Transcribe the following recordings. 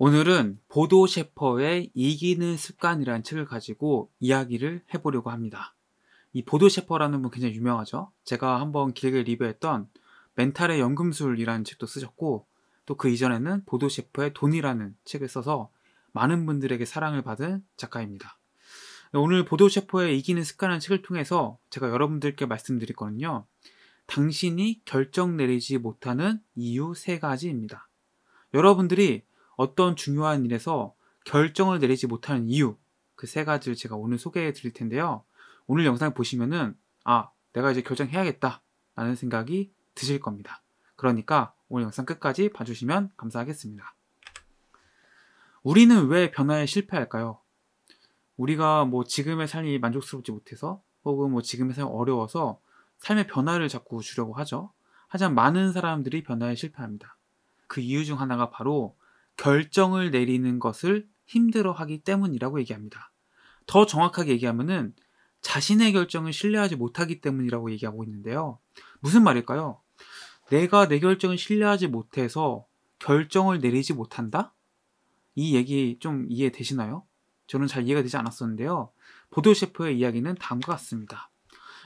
오늘은 보도 셰퍼의 이기는 습관이라는 책을 가지고 이야기를 해보려고 합니다. 이 보도 셰퍼라는 분 굉장히 유명하죠. 제가 한번 길게 리뷰했던 멘탈의 연금술이라는 책도 쓰셨고 또 그 이전에는 보도 셰퍼의 돈이라는 책을 써서 많은 분들에게 사랑을 받은 작가입니다. 오늘 보도 셰퍼의 이기는 습관이라는 책을 통해서 제가 여러분들께 말씀드릴 거는요. 당신이 결정 내리지 못하는 이유 세 가지입니다. 여러분들이 어떤 중요한 일에서 결정을 내리지 못하는 이유 그 세 가지를 제가 오늘 소개해 드릴 텐데요. 오늘 영상 보시면은 아 내가 이제 결정해야겠다 라는 생각이 드실 겁니다. 그러니까 오늘 영상 끝까지 봐주시면 감사하겠습니다. 우리는 왜 변화에 실패할까요? 우리가 뭐 지금의 삶이 만족스럽지 못해서 혹은 뭐 지금의 삶이 어려워서 삶의 변화를 자꾸 주려고 하죠. 하지만 많은 사람들이 변화에 실패합니다. 그 이유 중 하나가 바로 결정을 내리는 것을 힘들어하기 때문이라고 얘기합니다. 더 정확하게 얘기하면은 자신의 결정을 신뢰하지 못하기 때문이라고 얘기하고 있는데요. 무슨 말일까요? 내가 내 결정을 신뢰하지 못해서 결정을 내리지 못한다? 이 얘기 좀 이해되시나요? 저는 잘 이해가 되지 않았었는데요. 보도 셰프의 이야기는 다음과 같습니다.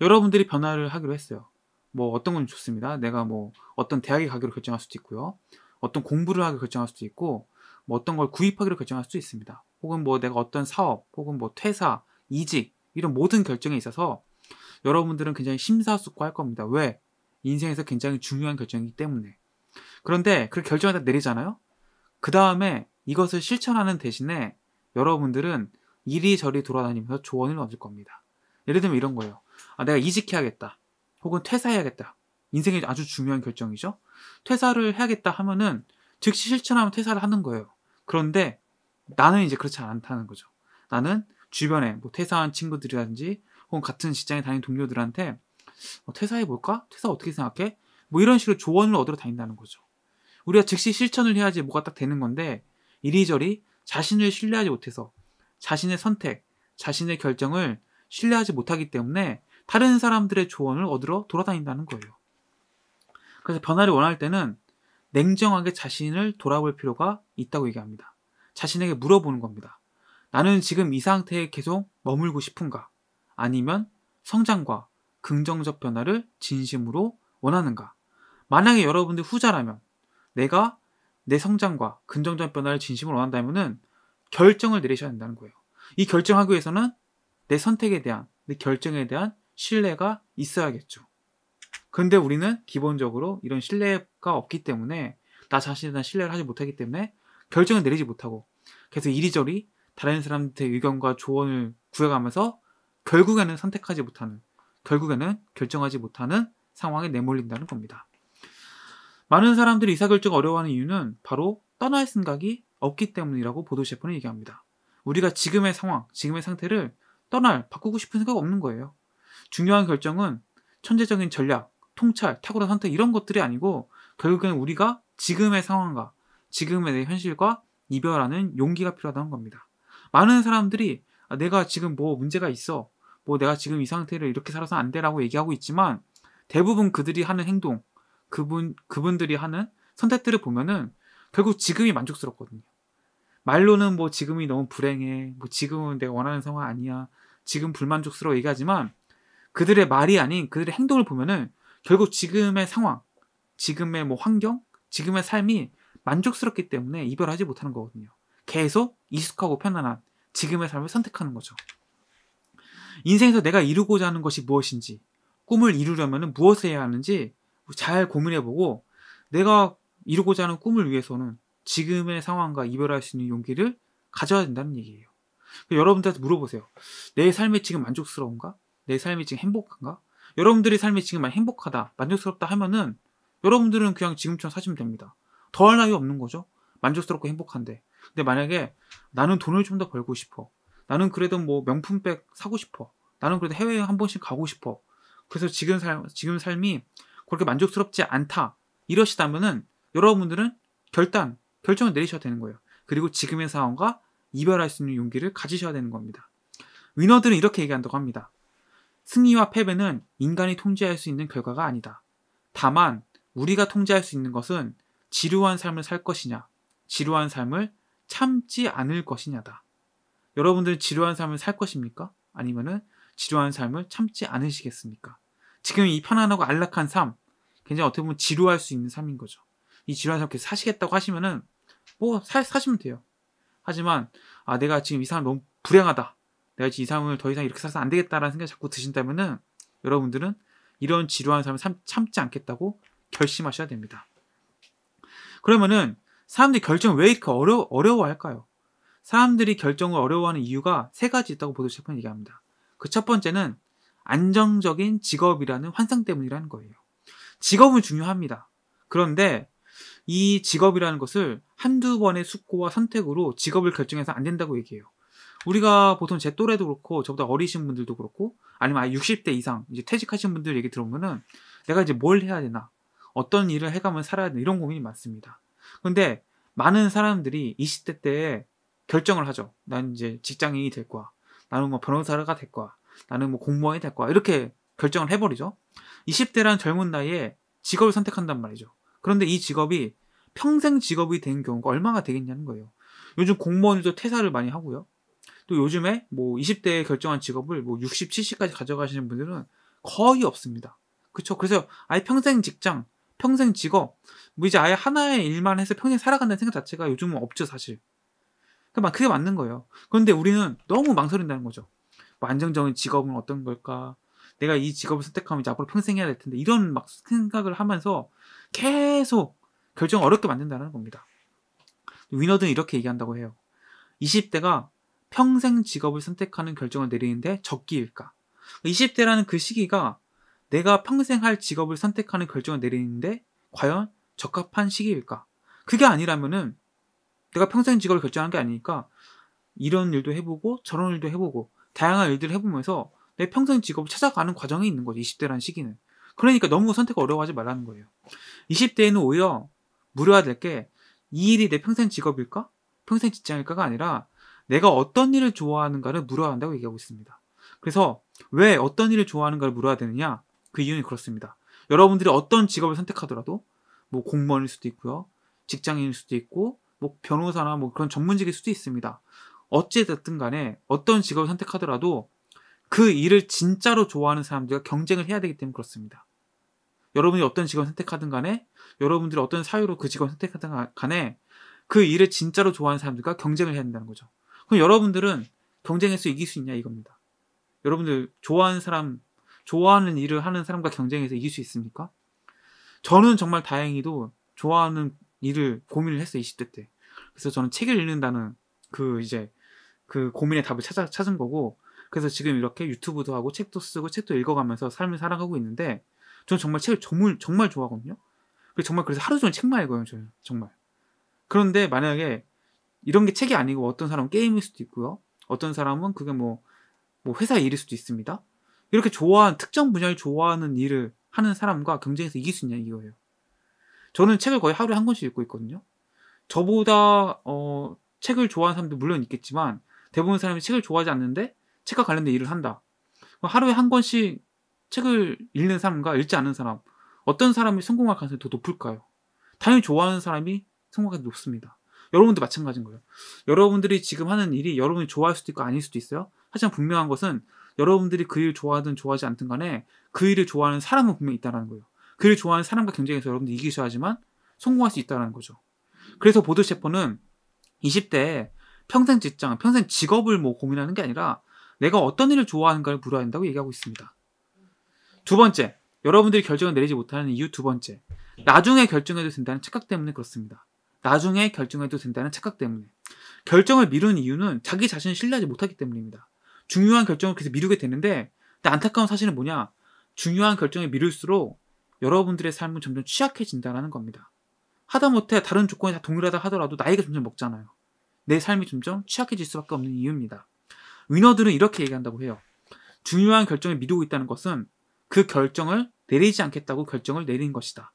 여러분들이 변화를 하기로 했어요. 뭐 어떤 건 좋습니다. 내가 뭐 어떤 대학에 가기로 결정할 수도 있고요. 어떤 공부를 하기 결정할 수도 있고 뭐 어떤 걸 구입하기로 결정할 수도 있습니다. 혹은 뭐 내가 어떤 사업 혹은 뭐 퇴사, 이직 이런 모든 결정에 있어서 여러분들은 굉장히 심사숙고할 겁니다. 왜? 인생에서 굉장히 중요한 결정이기 때문에. 그런데 그 결정을 다 내리잖아요. 그 다음에 이것을 실천하는 대신에 여러분들은 이리저리 돌아다니면서 조언을 얻을 겁니다. 예를 들면 이런 거예요. 아, 내가 이직해야겠다. 혹은 퇴사해야겠다. 인생에 아주 중요한 결정이죠. 퇴사를 해야겠다 하면은 즉시 실천하면 퇴사를 하는 거예요. 그런데 나는 이제 그렇지 않다는 거죠. 나는 주변에 뭐 퇴사한 친구들이라든지 혹은 같은 직장에 다니는 동료들한테 뭐 퇴사해 볼까? 퇴사 어떻게 생각해? 뭐 이런 식으로 조언을 얻으러 다닌다는 거죠. 우리가 즉시 실천을 해야지 뭐가 딱 되는 건데 이리저리 자신을 신뢰하지 못해서 자신의 선택, 자신의 결정을 신뢰하지 못하기 때문에 다른 사람들의 조언을 얻으러 돌아다닌다는 거예요. 그래서 변화를 원할 때는 냉정하게 자신을 돌아볼 필요가 있다고 얘기합니다. 자신에게 물어보는 겁니다. 나는 지금 이 상태에 계속 머물고 싶은가? 아니면 성장과 긍정적 변화를 진심으로 원하는가? 만약에 여러분들 후자라면 내가 내 성장과 긍정적 변화를 진심으로 원한다면은 결정을 내리셔야 된다는 거예요. 이 결정하기 위해서는 내 선택에 대한, 내 결정에 대한 신뢰가 있어야겠죠. 근데 우리는 기본적으로 이런 신뢰가 없기 때문에 나 자신에 대한 신뢰를 하지 못하기 때문에 결정을 내리지 못하고 계속 이리저리 다른 사람들의 의견과 조언을 구해가면서 결국에는 선택하지 못하는 결국에는 결정하지 못하는 상황에 내몰린다는 겁니다. 많은 사람들이 의사결정을 어려워하는 이유는 바로 떠날 생각이 없기 때문이라고 보도 셰프는 얘기합니다. 우리가 지금의 상황, 지금의 상태를 떠날, 바꾸고 싶은 생각 없는 거예요. 중요한 결정은 천재적인 전략, 통찰, 탁월한 선택 이런 것들이 아니고 결국엔 우리가 지금의 상황과 지금의 내 현실과 이별하는 용기가 필요하다는 겁니다. 많은 사람들이 아, 내가 지금 뭐 문제가 있어. 뭐 내가 지금 이 상태를 이렇게 살아서 안 돼라고 얘기하고 있지만 대부분 그들이 하는 행동, 그분 그분들이 하는 선택들을 보면은 결국 지금이 만족스럽거든요. 말로는 뭐 지금이 너무 불행해. 뭐 지금은 내가 원하는 상황 아니야. 지금 불만족스러워 얘기하지만 그들의 말이 아닌 그들의 행동을 보면은 결국 지금의 상황, 지금의 뭐 환경, 지금의 삶이 만족스럽기 때문에 이별하지 못하는 거거든요. 계속 익숙하고 편안한 지금의 삶을 선택하는 거죠. 인생에서 내가 이루고자 하는 것이 무엇인지, 꿈을 이루려면 무엇을 해야 하는지 잘 고민해보고 내가 이루고자 하는 꿈을 위해서는 지금의 상황과 이별할 수 있는 용기를 가져야 된다는 얘기예요. 여러분들한테 물어보세요. 내 삶이 지금 만족스러운가? 내 삶이 지금 행복한가? 여러분들이 삶이 지금 많이 행복하다, 만족스럽다 하면은 여러분들은 그냥 지금처럼 사시면 됩니다. 더할 나위 없는 거죠. 만족스럽고 행복한데. 근데 만약에 나는 돈을 좀 더 벌고 싶어. 나는 그래도 뭐 명품백 사고 싶어. 나는 그래도 해외에 한 번씩 가고 싶어. 그래서 지금 살, 지금 삶이 그렇게 만족스럽지 않다. 이러시다면은 여러분들은 결단, 결정을 내리셔야 되는 거예요. 그리고 지금의 상황과 이별할 수 있는 용기를 가지셔야 되는 겁니다. 위너들은 이렇게 얘기한다고 합니다. 승리와 패배는 인간이 통제할 수 있는 결과가 아니다. 다만 우리가 통제할 수 있는 것은 지루한 삶을 살 것이냐, 지루한 삶을 참지 않을 것이냐다. 여러분들 지루한 삶을 살 것입니까? 아니면은 지루한 삶을 참지 않으시겠습니까? 지금 이 편안하고 안락한 삶, 굉장히 어떻게 보면 지루할 수 있는 삶인 거죠. 이 지루한 삶 계속 사시겠다고 하시면은 뭐 사, 사시면 돼요. 하지만 아 내가 지금 이삶람 너무 불행하다. 내가 이 삶을 더 이상 이렇게 살아서 안 되겠다라는 생각이 자꾸 드신다면은 여러분들은 이런 지루한 삶을 참, 지 않겠다고 결심하셔야 됩니다. 그러면은 사람들이 결정을 왜 이렇게 어려, 어려워할까요? 사람들이 결정을 어려워하는 이유가 세 가지 있다고 보도시프은 얘기합니다. 그 첫 번째는 안정적인 직업이라는 환상 때문이라는 거예요. 직업은 중요합니다. 그런데 이 직업이라는 것을 한두 번의 숙고와 선택으로 직업을 결정해서 안 된다고 얘기해요. 우리가 보통 제 또래도 그렇고 저보다 어리신 분들도 그렇고 아니면 60대 이상 이제 퇴직하신 분들 얘기 들어보면은 내가 이제 뭘 해야 되나 어떤 일을 해가면 살아야 되나 이런 고민이 많습니다. 근데 많은 사람들이 20대 때 결정을 하죠. 난 이제 직장인이 될 거야. 나는 뭐 변호사가 될 거야. 나는 뭐 공무원이 될 거야. 이렇게 결정을 해버리죠. 20대란 젊은 나이에 직업을 선택한단 말이죠. 그런데 이 직업이 평생 직업이 된 경우가 얼마나 되겠냐는 거예요. 요즘 공무원들도 퇴사를 많이 하고요. 또 요즘에 뭐 20대에 결정한 직업을 뭐 60, 70까지 가져가시는 분들은 거의 없습니다. 그렇죠. 그래서 아예 평생 직장, 평생 직업, 뭐 이제 아예 하나의 일만 해서 평생 살아간다는 생각 자체가 요즘은 없죠, 사실. 그러니까 그게 맞는 거예요. 그런데 우리는 너무 망설인다는 거죠. 뭐 안정적인 직업은 어떤 걸까? 내가 이 직업을 선택하면 이제 앞으로 평생 해야 될 텐데 이런 막 생각을 하면서 계속 결정 어렵게 만든다는 겁니다. 위너드는 이렇게 얘기한다고 해요. 20대가 평생 직업을 선택하는 결정을 내리는데 적기일까? 20대라는 그 시기가 내가 평생 할 직업을 선택하는 결정을 내리는데 과연 적합한 시기일까? 그게 아니라면은 내가 평생 직업을 결정한 게 아니니까 이런 일도 해보고 저런 일도 해보고 다양한 일들을 해보면서 내 평생 직업을 찾아가는 과정이 있는 거죠. 20대라는 시기는. 그러니까 너무 선택 어려워하지 말라는 거예요. 20대에는 오히려 무료화될 게 이 일이 내 평생 직업일까? 평생 직장일까가 아니라 내가 어떤 일을 좋아하는가를 물어야 한다고 얘기하고 있습니다. 그래서 왜 어떤 일을 좋아하는가를 물어야 되느냐? 그 이유는 그렇습니다. 여러분들이 어떤 직업을 선택하더라도 뭐 공무원일 수도 있고요. 직장인일 수도 있고 뭐 변호사나 뭐 그런 전문직일 수도 있습니다. 어찌됐든 간에 어떤 직업을 선택하더라도 그 일을 진짜로 좋아하는 사람들과 경쟁을 해야 되기 때문에 그렇습니다. 여러분이 어떤 직업을 선택하든 간에 여러분들이 어떤 사유로 그 직업을 선택하든 간에 그 일을 진짜로 좋아하는 사람들과 경쟁을 해야 된다는 거죠. 그럼 여러분들은 경쟁해서 이길 수 있냐 이겁니다. 여러분들 좋아하는 사람, 좋아하는 일을 하는 사람과 경쟁해서 이길 수 있습니까? 저는 정말 다행히도 좋아하는 일을 고민을 했어요 20대 때. 그래서 저는 책을 읽는다는 그 이제 그 고민의 답을 찾아 찾은 거고 그래서 지금 이렇게 유튜브도 하고 책도 쓰고 책도 읽어가면서 삶을 살아가고 있는데 저는 정말 책을 정말 정말 좋아하거든요. 정말 그래서 하루 종일 책만 읽어요 저는 정말. 그런데 만약에 이런 게 책이 아니고 어떤 사람은 게임일 수도 있고요. 어떤 사람은 그게 뭐, 뭐 회사 일일 수도 있습니다. 이렇게 좋아하는, 특정 분야를 좋아하는 일을 하는 사람과 경쟁해서 이길 수 있냐 이거예요. 저는 책을 거의 하루에 한 권씩 읽고 있거든요. 저보다, 어, 책을 좋아하는 사람도 물론 있겠지만, 대부분 사람이 책을 좋아하지 않는데, 책과 관련된 일을 한다. 하루에 한 권씩 책을 읽는 사람과 읽지 않는 사람, 어떤 사람이 성공할 가능성이 더 높을까요? 당연히 좋아하는 사람이 성공할 가능성이 높습니다. 여러분도 마찬가지인 거예요. 여러분들이 지금 하는 일이 여러분이 좋아할 수도 있고 아닐 수도 있어요. 하지만 분명한 것은 여러분들이 그 일을 좋아하든 좋아하지 않든 간에 그 일을 좋아하는 사람은 분명히 있다는 거예요. 그 일을 좋아하는 사람과 경쟁해서 여러분들이 이기셔야지만 성공할 수 있다는 거죠. 그래서 보드 셰퍼는 20대에 평생 직장, 평생 직업을 뭐 고민하는 게 아니라 내가 어떤 일을 좋아하는가를 물어야 한다고 얘기하고 있습니다. 두 번째, 여러분들이 결정을 내리지 못하는 이유 두 번째. 나중에 결정해도 된다는 착각 때문에 그렇습니다. 나중에 결정해도 된다는 착각 때문에. 결정을 미루는 이유는 자기 자신을 신뢰하지 못하기 때문입니다. 중요한 결정을 계속 미루게 되는데, 근데 안타까운 사실은 뭐냐? 중요한 결정을 미룰수록 여러분들의 삶은 점점 취약해진다라는 겁니다. 하다못해 다른 조건이 다 동일하다 하더라도 나이가 점점 먹잖아요. 내 삶이 점점 취약해질 수밖에 없는 이유입니다. 위너들은 이렇게 얘기한다고 해요. 중요한 결정을 미루고 있다는 것은 그 결정을 내리지 않겠다고 결정을 내린 것이다.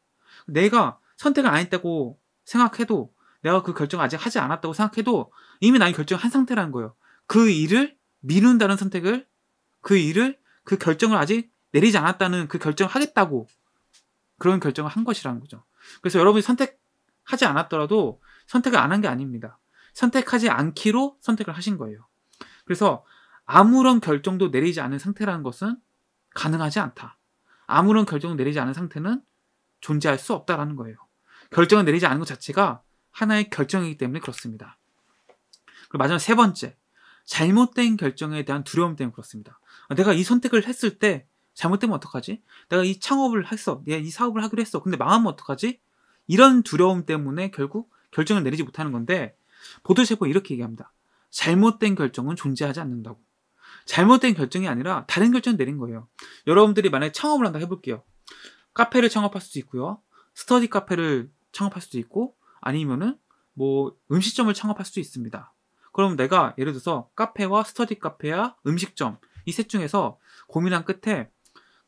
내가 선택을 안 했다고 생각해도 내가 그 결정을 아직 하지 않았다고 생각해도 이미 나는 결정한 상태라는 거예요. 그 일을 미룬다는 선택을 그 일을 그 결정을 아직 내리지 않았다는 그 결정을 하겠다고 그런 결정을 한 것이라는 거죠. 그래서 여러분이 선택하지 않았더라도 선택을 안 한 게 아닙니다. 선택하지 않기로 선택을 하신 거예요. 그래서 아무런 결정도 내리지 않은 상태라는 것은 가능하지 않다. 아무런 결정도 내리지 않은 상태는 존재할 수 없다라는 거예요. 결정을 내리지 않은 것 자체가 하나의 결정이기 때문에 그렇습니다. 그리고 마지막 세 번째, 잘못된 결정에 대한 두려움 때문에 그렇습니다. 내가 이 선택을 했을 때 잘못되면 어떡하지? 내가 이 창업을 했어. 내가 이 사업을 하기로 했어. 근데 망하면 어떡하지? 이런 두려움 때문에 결국 결정을 내리지 못하는 건데 보드세포 이렇게 얘기합니다. 잘못된 결정은 존재하지 않는다고. 잘못된 결정이 아니라 다른 결정 을 내린 거예요. 여러분들이 만약에 창업을 한다 해볼게요. 카페를 창업할 수도 있고요. 스터디 카페를 창업할 수도 있고 아니면은 뭐 음식점을 창업할 수도 있습니다. 그럼 내가 예를 들어서 카페와 스터디 카페와 음식점 이 셋 중에서 고민한 끝에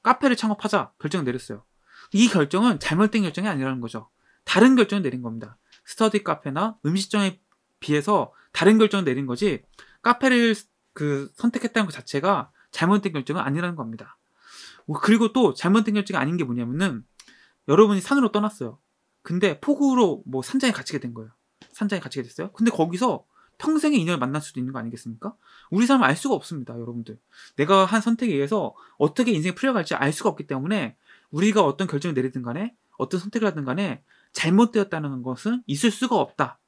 카페를 창업하자 결정을 내렸어요. 이 결정은 잘못된 결정이 아니라는 거죠. 다른 결정을 내린 겁니다. 스터디 카페나 음식점에 비해서 다른 결정을 내린 거지 카페를 그 선택했다는 것 자체가 잘못된 결정은 아니라는 겁니다. 그리고 또 잘못된 결정이 아닌 게 뭐냐면은 여러분이 산으로 떠났어요. 근데 폭우로 뭐 산장에 갇히게 된 거예요. 산장에 갇히게 됐어요. 근데 거기서 평생의 인연을 만날 수도 있는 거 아니겠습니까? 우리 사람은 알 수가 없습니다, 여러분들. 내가 한 선택에 의해서 어떻게 인생이 풀려갈지 알 수가 없기 때문에 우리가 어떤 결정을 내리든 간에 어떤 선택을 하든 간에 잘못되었다는 것은 있을 수가 없다.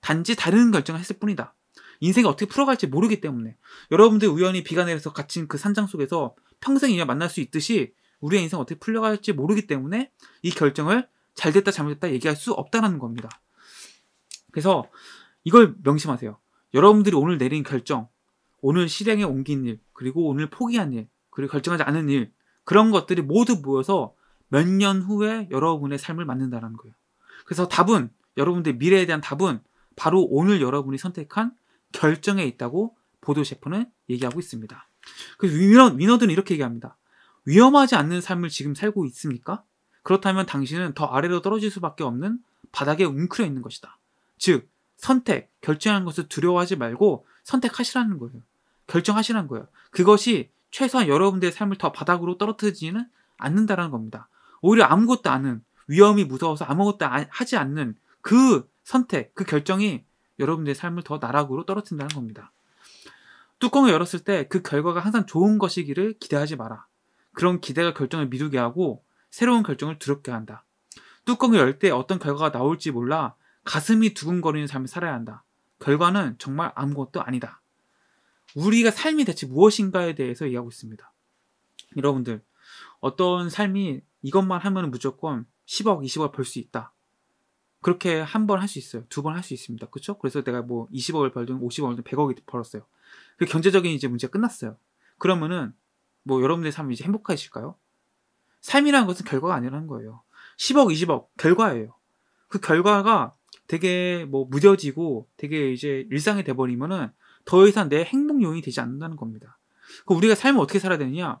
단지 다른 결정을 했을 뿐이다. 인생이 어떻게 풀어갈지 모르기 때문에 여러분들 우연히 비가 내려서 갇힌 그 산장 속에서 평생 인연 을 만날 수 있듯이 우리의 인생 어떻게 풀려갈지 모르기 때문에 이 결정을 잘됐다 잘못됐다 얘기할 수없다는 겁니다. 그래서 이걸 명심하세요. 여러분들이 오늘 내린 결정, 오늘 실행에 옮긴 일, 그리고 오늘 포기한 일, 그리고 결정하지 않은 일, 그런 것들이 모두 모여서 몇 년 후에 여러분의 삶을 만든다는 거예요. 그래서 답은, 여러분들의 미래에 대한 답은 바로 오늘 여러분이 선택한 결정에 있다고 보도 셰프는 얘기하고 있습니다. 그래서 위너, 위너들은 이렇게 얘기합니다. 위험하지 않는 삶을 지금 살고 있습니까? 그렇다면 당신은 더 아래로 떨어질 수밖에 없는 바닥에 웅크려 있는 것이다. 즉, 선택, 결정하는 것을 두려워하지 말고 선택하시라는 거예요. 결정하시라는 거예요. 그것이 최소한 여러분들의 삶을 더 바닥으로 떨어뜨리지는 않는다라는 겁니다. 오히려 아무것도 아는, 위험이 무서워서 아무것도 아, 하지 않는 그 선택, 그 결정이 여러분들의 삶을 더 나락으로 떨어뜨린다는 겁니다. 뚜껑을 열었을 때 그 결과가 항상 좋은 것이기를 기대하지 마라. 그런 기대가 결정을 미루게 하고 새로운 결정을 두렵게 한다. 뚜껑을 열 때 어떤 결과가 나올지 몰라 가슴이 두근거리는 삶을 살아야 한다. 결과는 정말 아무것도 아니다. 우리가 삶이 대체 무엇인가에 대해서 이야기하고 있습니다. 여러분들, 어떤 삶이 이것만 하면 무조건 10억, 20억 벌 수 있다. 그렇게 한 번 할 수 있어요. 두 번 할 수 있습니다. 그쵸 그래서 내가 뭐 20억을 벌든 50억을 벌든 100억이 벌었어요. 그 경제적인 이제 문제가 끝났어요. 그러면은 뭐 여러분들의 삶이 이제 행복하실까요 삶이라는 것은 결과가 아니라는 거예요. 10억, 20억 결과예요. 그 결과가 되게 뭐 무뎌지고 되게 이제 일상이 돼버리면은 더 이상 내 행복 요인이 되지 않는다는 겁니다. 그 우리가 삶을 어떻게 살아야 되느냐?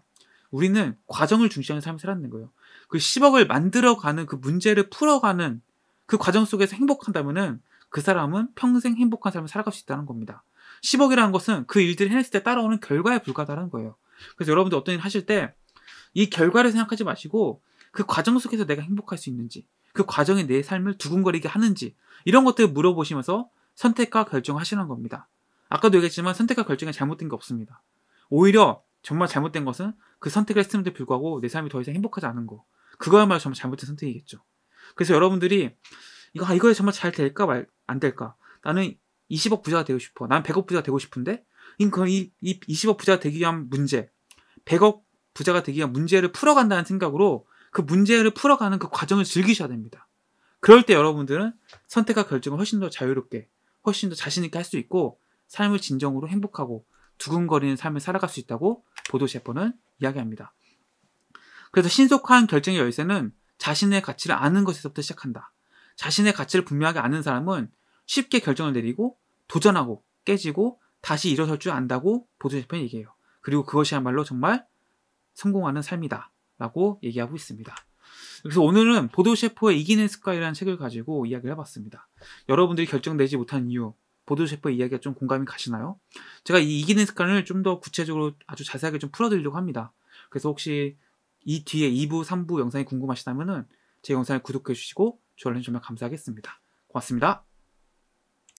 우리는 과정을 중시하는 삶을 살았는 거예요. 그 10억을 만들어가는 그 문제를 풀어가는 그 과정 속에서 행복한다면은 그 사람은 평생 행복한 삶을 살아갈 수 있다는 겁니다. 10억이라는 것은 그 일들을 해냈을 때 따라오는 결과에 불과하다는 거예요. 그래서 여러분들 어떤 일 하실 때이 결과를 생각하지 마시고 그 과정 속에서 내가 행복할 수 있는지 그과정에내 삶을 두근거리게 하는지 이런 것들을 물어보시면서 선택과 결정하시는 겁니다. 아까도 얘기했지만 선택과 결정에 잘못된 게 없습니다. 오히려 정말 잘못된 것은 그 선택을 했음에도 불구하고 내 삶이 더 이상 행복하지 않은 거. 그거야말로 정말 잘못된 선택이겠죠. 그래서 여러분들이 이거 아, 이거에 정말 잘 될까 말 안 될까? 나는 20억 부자가 되고 싶어. 난 100억 부자가 되고 싶은데 이건 이, 이 20억 부자가 되기 위한 문제, 100억 부자가 되기 위한 문제를 풀어간다는 생각으로 그 문제를 풀어가는 그 과정을 즐기셔야 됩니다. 그럴 때 여러분들은 선택과 결정을 훨씬 더 자유롭게, 훨씬 더 자신있게 할 수 있고, 삶을 진정으로 행복하고 두근거리는 삶을 살아갈 수 있다고 보도 셰퍼는 이야기합니다. 그래서 신속한 결정의 열쇠는 자신의 가치를 아는 것에서부터 시작한다. 자신의 가치를 분명하게 아는 사람은 쉽게 결정을 내리고 도전하고 깨지고 다시 일어설 줄 안다고 보도 셰퍼는 얘기해요. 그리고 그것이야말로 정말 성공하는 삶이다. 라고 얘기하고 있습니다. 그래서 오늘은 보도 셰프의 이기는 습관이라는 책을 가지고 이야기를 해봤습니다. 여러분들이 결정되지 못한 이유, 보도 셰프의 이야기가 좀 공감이 가시나요? 제가 이 이기는 습관을 좀 더 구체적으로 아주 자세하게 좀 풀어드리려고 합니다. 그래서 혹시 이 뒤에 2부, 3부 영상이 궁금하시다면은 제 영상을 구독해 주시고 좋아요 정말 감사하겠습니다. 고맙습니다.